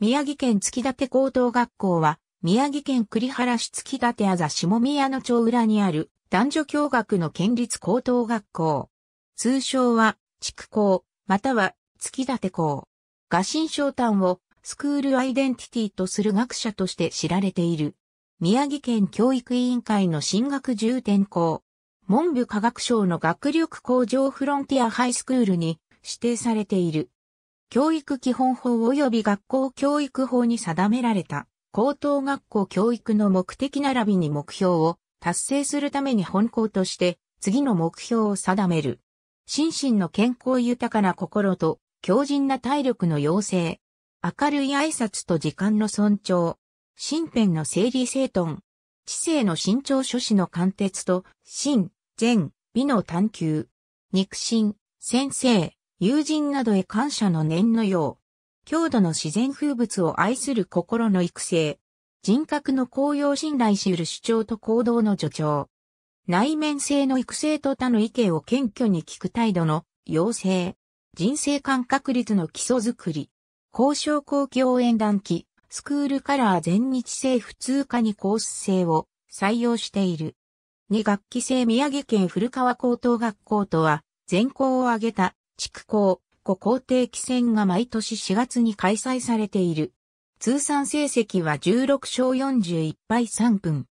宮城県月立高等学校は、宮城県栗原市月立あざ下宮の町裏にある男女共学の県立高等学校。通称は、地区校、または月立校。画心商談をスクールアイデンティティとする学者として知られている。宮城県教育委員会の進学重点校。文部科学省の学力向上フロンティアハイスクールに指定されている。教育基本法及び学校教育法に定められた高等学校教育の目的並びに目標を達成するために本校として次の目標を定める。心身の健康豊かな心と強靭な体力の養成。明るい挨拶と時間の尊重。身辺の整理整頓。知性の身長諸子の貫徹と、心、善、美の探求。肉親、先生、友人などへ感謝の念のよう。郷土の自然風物を愛する心の育成。人格の高揚信頼し得る主張と行動の助長。内面性の育成と他の意見を謙虚に聞く態度の要請。人生感覚率の基礎づくり。交渉公共演談期、スクールカラー全日制普通科にコース制を採用している。2学期制宮城県古川高等学校とは、全校を挙げた区校、五皇定期戦が毎年4月に開催されている。通算成績は16勝41敗3分。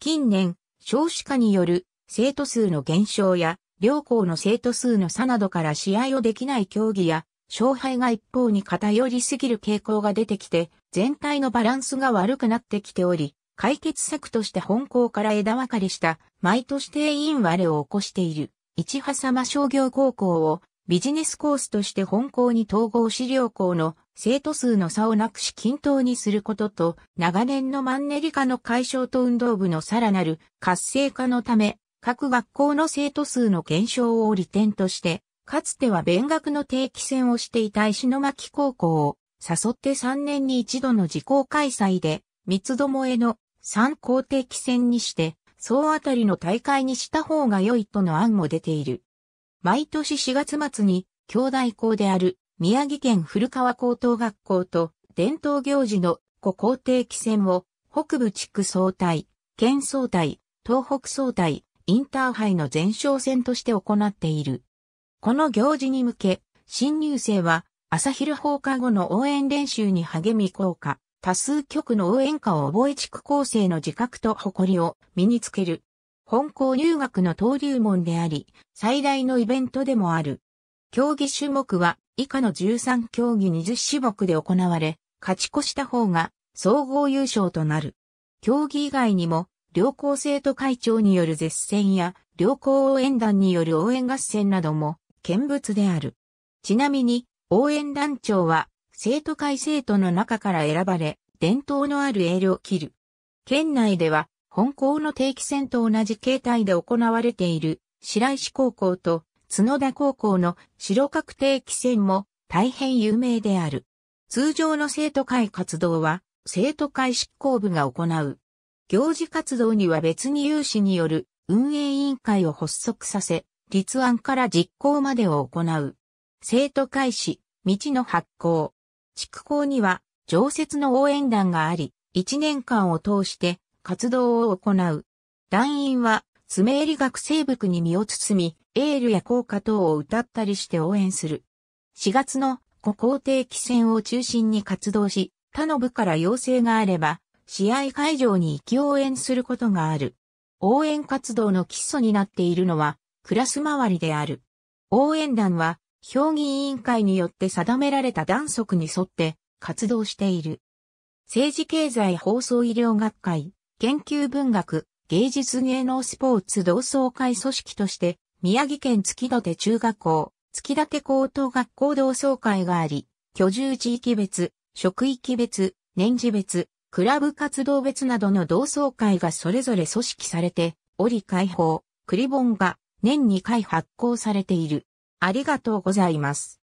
近年、少子化による生徒数の減少や、両校の生徒数の差などから試合をできない競技や、勝敗が一方に偏りすぎる傾向が出てきて、全体のバランスが悪くなってきており、解決策として本校から枝分かれした、毎年定員割れを起こしている。市波様商業高校をビジネスコースとして本校に統合資料校の生徒数の差をなくし均等にすることと、長年のマンネリ化の解消と運動部のさらなる活性化のため、各学校の生徒数の減少を利点として、かつては勉学の定期戦をしていた石巻高校を誘って3年に一度の自校開催で、三つどもえの3校定期戦にして総当たりの大会にした方が良いとの案も出ている。毎年4月末に、兄弟校である宮城県古川高等学校と伝統行事の古校定期戦を北部地区総体、県総体、東北総体、インターハイの前哨戦として行っている。この行事に向け、新入生は朝昼放課後の応援練習に励み効果。多数曲の応援歌を覚え地区構成の自覚と誇りを身につける。本校入学の登竜門であり、最大のイベントでもある。競技種目は以下の13競技20種目で行われ、勝ち越した方が総合優勝となる。競技以外にも、両校生徒会長による絶戦や、両校応援団による応援合戦なども、見物である。ちなみに、応援団長は、生徒会生徒の中から選ばれ、伝統のある営を切る。県内では、本校の定期戦と同じ形態で行われている、白石高校と角田高校の白角定期戦も大変有名である。通常の生徒会活動は、生徒会執行部が行う。行事活動には別に有志による運営委員会を発足させ、立案から実行までを行う。生徒会誌、道の発行、地区校には常設の応援団があり、1年間を通して活動を行う。団員は、ール学生服に身を包み、エールや効果等を歌ったりして応援する。4月の五校定期戦を中心に活動し、他の部から要請があれば、試合会場に行き応援することがある。応援活動の基礎になっているのは、クラス周りである。応援団は、評議委員会によって定められた断則に沿って活動している。政治経済放送医療学会、研究文学、芸術芸能スポーツ同窓会組織として、宮城県月立中学校、月立高等学校同窓会があり、居住地域別、職域別、年次別、クラブ活動別などの同窓会がそれぞれ組織されて、折り解放、クリボンが年2回発行されている。ありがとうございます。